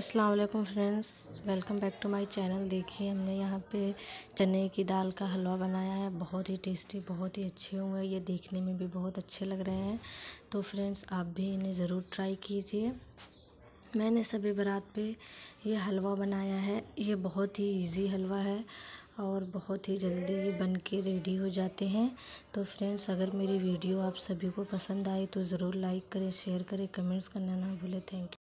अस्सलाम वालेकुम friends welcome back to my channel देखिए हमने यहाँ पे चने की दाल का हलवा बनाया है बहुत ही टेस्टी बहुत ही अच्छे हुए ये देखने में भी बहुत अच्छे लग रहे हैं तो फ्रेंड्स आप भी इन्हें ज़रूर ट्राई कीजिए मैंने सभी बारात पे ये हलवा बनाया है ये बहुत ही इजी हलवा है और बहुत ही जल्दी ये बन के रेडी हो जाते हैं तो फ्रेंड्स अगर मेरी वीडियो आप सभी को पसंद आए तो ज़रूर लाइक करें शेयर करें कमेंट्स करना ना भूलें थैंक यू